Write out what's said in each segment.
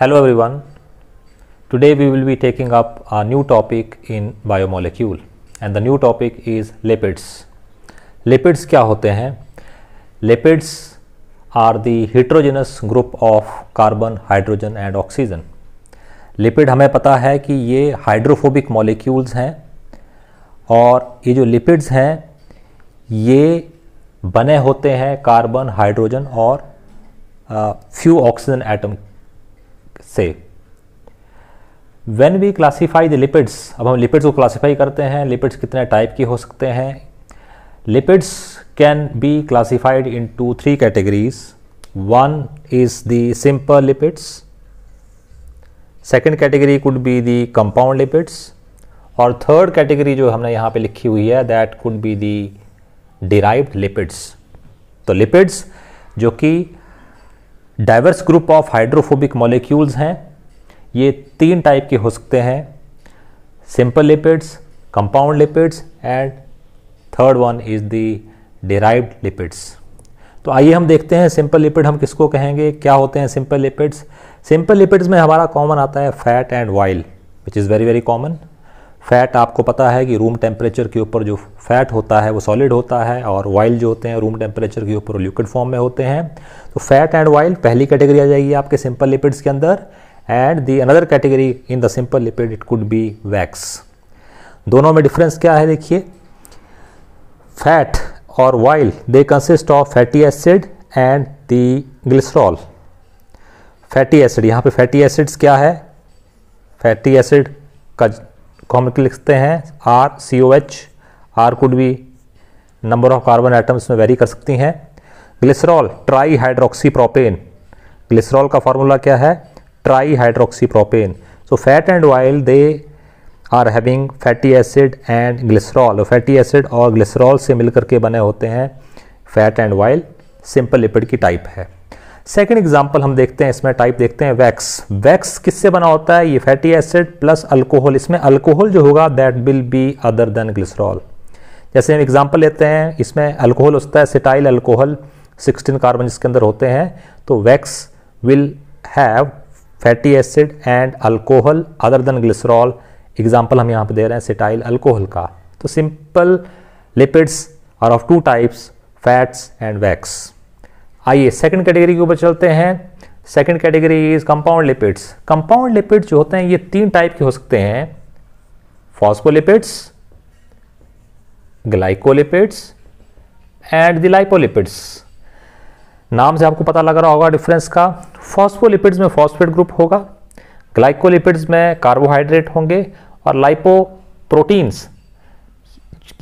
Hello everyone. Today we will be taking up a new topic in biomolecule and the new topic is lipids. Lipids क्या होते हैं Lipids are the heterogeneous group of carbon, hydrogen and oxygen. lipid हमें पता है कि ये hydrophobic molecules हैं और ये जो lipids हैं ये बने होते हैं carbon hydrogen और few oxygen एटम से when we classify the lipids अब हम लिपिड्स को क्लासीफाई करते हैं लिपिड्स कितने टाइप की हो सकते हैं lipids can be classified into three categories one is the simple lipids second category could be the compound lipids और थर्ड कैटेगरी जो हमने यहाँ पे लिखी हुई है that could be the derived lipids तो लिपिड्स जो कि diverse group of hydrophobic molecules हैं ये तीन टाइप के हो सकते हैं simple lipids compound lipids and third one is the derived lipids तो आइए हम देखते हैं सिंपल लिपिड हम किसको कहेंगे क्या होते हैं सिंपल लिपिड्स सिंपल लिपिड्स में हमारा कॉमन आता है fat and oil which is very very common fat आपको पता है कि रूम टेम्परेचर के ऊपर जो फ़ैट होता है वो सॉलिड होता है और वाइल जो होते हैं रूम टेम्परेचर के ऊपर लिक्विड फॉर्म में होते हैं तो फैट एंड वाइल पहली कैटेगरी आ जाएगी आपके सिंपल लिपिड्स के अंदर and the another category in the simple lipid it could be wax दोनों में डिफरेंस क्या है देखिए फैट और oil they consist of fatty acid and the glycerol fatty acid यहाँ पे फैटी एसिड्स क्या है फैटी एसिड का हम लिखते हैं R C O H R could भी नंबर ऑफ कार्बन आइटम्स में वेरी कर सकती हैं glycerol tri hydroxy propane glycerol का फार्मूला क्या है tri hydroxy propane so fat and oil they are having fatty acid and glycerol fatty acid और glycerol से मिलकर के बने होते हैं fat and oil simple lipid की टाइप है सेकेंड एग्जाम्पल हम देखते हैं इसमें टाइप देखते हैं वैक्स वैक्स किससे बना होता है ये फैटी एसिड प्लस अल्कोहल इसमें अल्कोहल जो होगा that will be other than glycerol जैसे हम एग्जाम्पल लेते हैं इसमें अल्कोहल होता है सिटाइल अल्कोहल 16 कार्बन इसके अंदर होते हैं तो wax will have fatty acid and alcohol other than glycerol example हम यहाँ पर दे रहे हैं सिटाइल अल्कोहल का तो simple lipids are of two types fats and wax आइए सेकंड कैटेगरी के ऊपर चलते हैं second category is compound lipids compound lipids जो होते हैं ये तीन टाइप के हो सकते हैं phospholipids glycolipids and the lipolipids नाम से आपको पता लग रहा होगा डिफरेंस का फॉस्फोलिपिड्स में फॉस्फेट ग्रुप होगा ग्लाइकोलिपिड्स में कार्बोहाइड्रेट होंगे और लाइपो प्रोटीन्स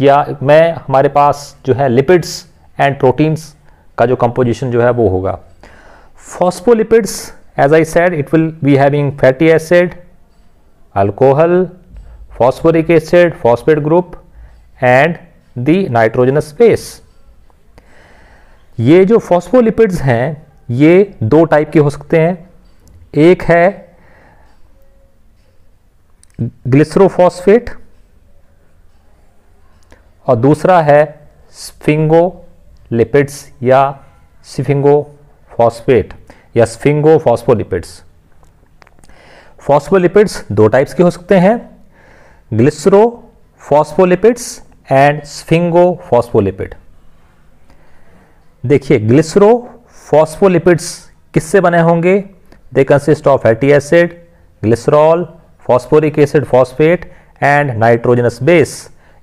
या में हमारे पास जो है लिपिड्स एंड प्रोटीन्स का जो कंपोजिशन जो है वो होगा phospholipids as I said it will be having fatty acid alcohol phosphoric acid phosphate group and the nitrogenous base ये जो फॉस्फोलिपिड्स हैं ये दो टाइप के हो सकते हैं एक है ग्लिसरोफॉस्फेट और दूसरा है स्फिंगो लिपिड्स या सिफिंगोफॉस्फेट या स्फिंगोफॉस्फोलिपिड्स फॉस्फोलिपिड्स दो टाइप्स के हो सकते हैं ग्लिसरो फॉस्फोलिपिड्स एंड स्फिंगोफॉस्फोलिपिड देखिए ग्लिसरो फॉस्फोलिपिड्स किससे बने होंगे they consist of fatty acid glycerol phosphoric acid phosphate and nitrogenous base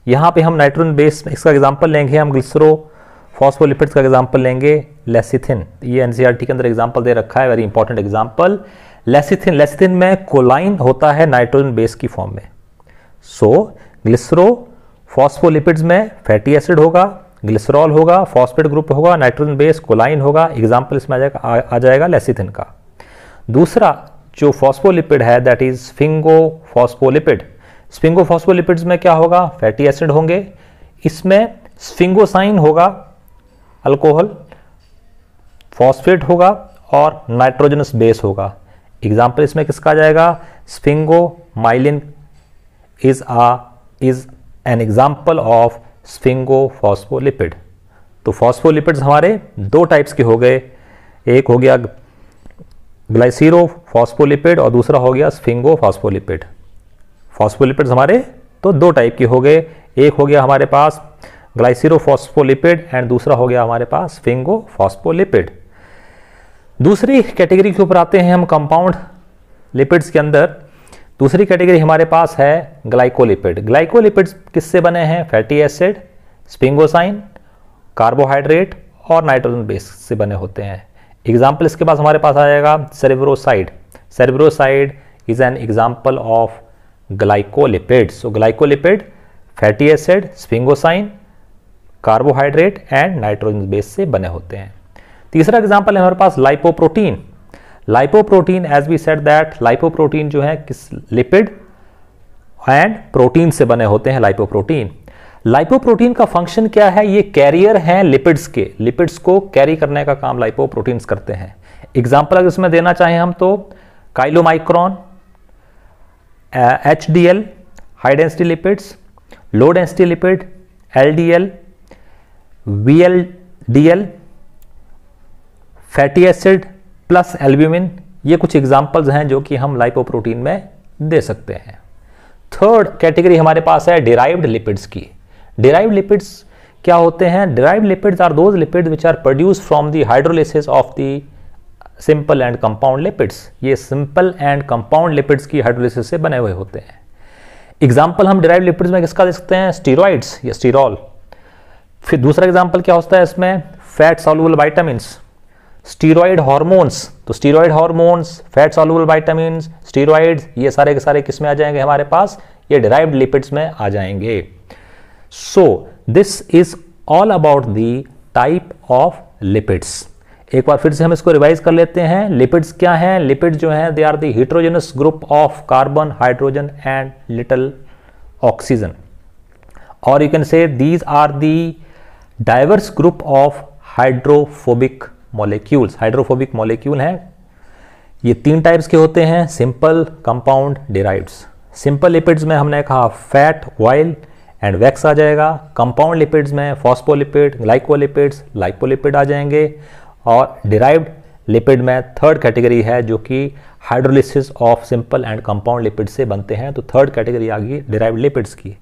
यहां पे हम नाइट्रोजन बेस इसका एग्जांपल लेंगे हम ग्लिसरो फॉस्फोलिपिड्स का एग्जाम्पल लेंगे लेसिथिन ये एनसीईआरटी e के अंदर एग्जाम्पल दे रखा है very important example lecithin lecithin में कोलाइन होता है नाइट्रोजन बेस की फॉर्म में सो ग्लिसरो फॉस्फोलिपिड्स में फैटी एसिड होगा ग्लिसरॉल होगा फॉस्फेट ग्रुप होगा नाइट्रोजन बेस कोलाइन होगा एग्जाम्पल इसमें आ जाएगा आ जाएगा लेसिथिन का दूसरा जो फॉस्फोलिपिड है that is sphingophospholipid sphingophospholipids में क्या होगा फैटी एसिड होंगे इसमें स्फिंगोसाइन होगा अल्कोहल फॉस्फेट होगा और नाइट्रोजनस बेस होगा एग्जाम्पल इसमें किसका आ जाएगा sphingomyelin is uh is an example of sphingophospholipid तो फॉस्फोलिपिड्स हमारे दो टाइप्स के हो गए एक हो गया ग्लाइसीरो फॉस्फोलिपिड और दूसरा हो गया स्फिंगो फॉस्फोलिपिड फॉस्फोलिपिड्स हमारे तो दो टाइप के हो गए एक हो गया हमारे पास ग्लाइसिरोफोस्फोलिपिड एंड दूसरा हो गया हमारे पास फिंगोफॉस्फोलिपिड दूसरी कैटेगरी के ऊपर आते हैं हम कंपाउंड लिपिड्स के अंदर दूसरी कैटेगरी हमारे पास है ग्लाइकोलिपिड ग्लाइकोलिपिड्स किससे बने हैं फैटी एसिड स्पिंगोसाइन कार्बोहाइड्रेट और नाइट्रोजन बेस से बने होते हैं एग्जाम्पल इसके पास हमारे पास आ जाएगा cerebroside cerebroside is an example of glycolipid so glycolipid fatty acid sphingosine carbohydrate and nitrogen base से बने होते हैं तीसरा एग्जाम्पल है हमारे पास lipoprotein lipoprotein as we said that lipoprotein जो है किस लिपिड एंड प्रोटीन से बने होते हैं लाइपोप्रोटीन लाइपोप्रोटीन का फंक्शन क्या है ये कैरियर हैं लिपिड्स के लिपिड्स को कैरी करने का काम लाइपोप्रोटीन्स करते हैं एग्जाम्पल अगर इसमें देना चाहें हम तो chylomicron H D L high density lipids low density lipid L D L V L D L fatty acid plus albumin ये कुछ एग्जाम्पल्स हैं जो कि हम लाइपोप्रोटीन में दे सकते हैं थर्ड कैटेगरी हमारे पास है डिराइव्ड लिपिड्स की डिराइव्ड लिपिड्स क्या होते हैं derived lipids are those lipids which are produce from the hydrolysis of the simple and compound lipids ये सिंपल एंड कंपाउंड लिपिड्स की हाइड्रोलिसिस से बने हुए होते हैं एग्जाम्पल हम डिराइव लिपिड्स में किसका दे सकते हैं स्टीरोइड्स या स्टीरोल फिर दूसरा एग्जाम्पल क्या होता है इसमें fat soluble vitamin steroid hormones तो steroid hormones fat soluble vitamin steroids ये सारे के सारे किस में आ जाएंगे हमारे पास ये डिराइव्ड लिपिड्स में आ जाएंगे so this is all about the type of lipids एक बार फिर से हम इसको रिवाइज कर लेते हैं लिपिड्स क्या हैं लिपिड जो हैं they are the heterogeneous group of carbon hydrogen and little oxygen और you can say these are the diverse group of hydrophobic molecules hydrophobic molecule हैं ये तीन टाइप्स के होते हैं simple compound derives simple lipids में हमने कहा फैट ऑयल एंड वैक्स आ जाएगा कंपाउंड लिपिड्स में फॉस्पोलिपिड ग्लाइकोलिपिड्स लाइपोलिपिड आ जाएंगे और डिराइव्ड लिपिड में थर्ड कैटेगरी है जो कि hydrolysis of simple and compound lipid से बनते हैं तो थर्ड कैटेगरी आ गई डिराइव्ड लिपिड्स की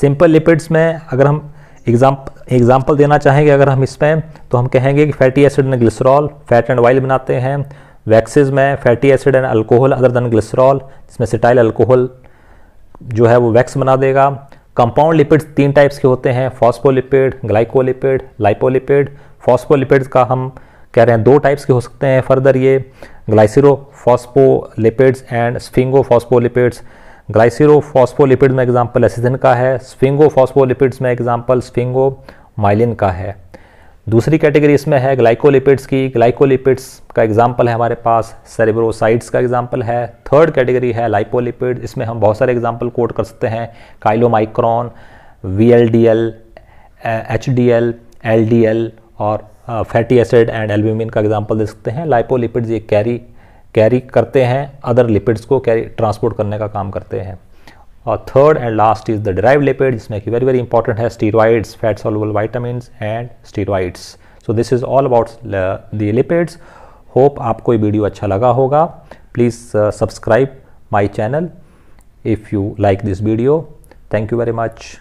सिंपल लिपिड्स में अगर हम एग्जाम्पल एग्जाम्पल देना चाहेंगे अगर हम इसमें तो हम कहेंगे कि fatty acid and glycerol fat and oil बनाते हैं वैक्सीज में fatty acid and alcohol other than glycerol जिसमें सिटाइल अल्कोहल जो है वो वैक्स बना देगा कंपाउंड लिपिड्स तीन टाइप्स के होते हैं फॉस्फोलिपिड ग्लाइकोलिपिड लाइपोलिपिड फॉस्फोलिपिड्स का हम कह रहे हैं दो टाइप्स के हो सकते हैं फर्दर ये glycerophospholipids and sphingophospholipids glycerophospholipids में एग्जाम्पल एसिथिन का है स्फिंगोफॉस्फोलिपिड्स में एग्जाम्पल स्फिंगो माइलिन का है दूसरी कैटेगरी इसमें है ग्लाइकोलिपिड्स की ग्लाइकोलिपिड्स का एग्जाम्पल है हमारे पास सेरेब्रोसाइड्स का एग्जाम्पल है थर्ड कैटेगरी है लाइपोलिपिड इसमें हम बहुत सारे एग्जाम्पल कोट कर सकते हैं chylomicron V L D L H D L L D L और फैटी एसिड एंड एल्ब्यूमिन का एग्जाम्पल दे सकते हैं लाइपोलिपिड्स ये कैरी कैरी करते हैं अदर लिपिड्स को कैरी ट्रांसपोर्ट करने का काम करते हैं और third and last is the derived lipid जिसमें कि वेरी वेरी इंपॉर्टेंट है steroids fat soluble vitamin and steroids so this is all about the lipids hope आपको ये वीडियो अच्छा लगा होगा please subscribe my channel if you like this video thank you very much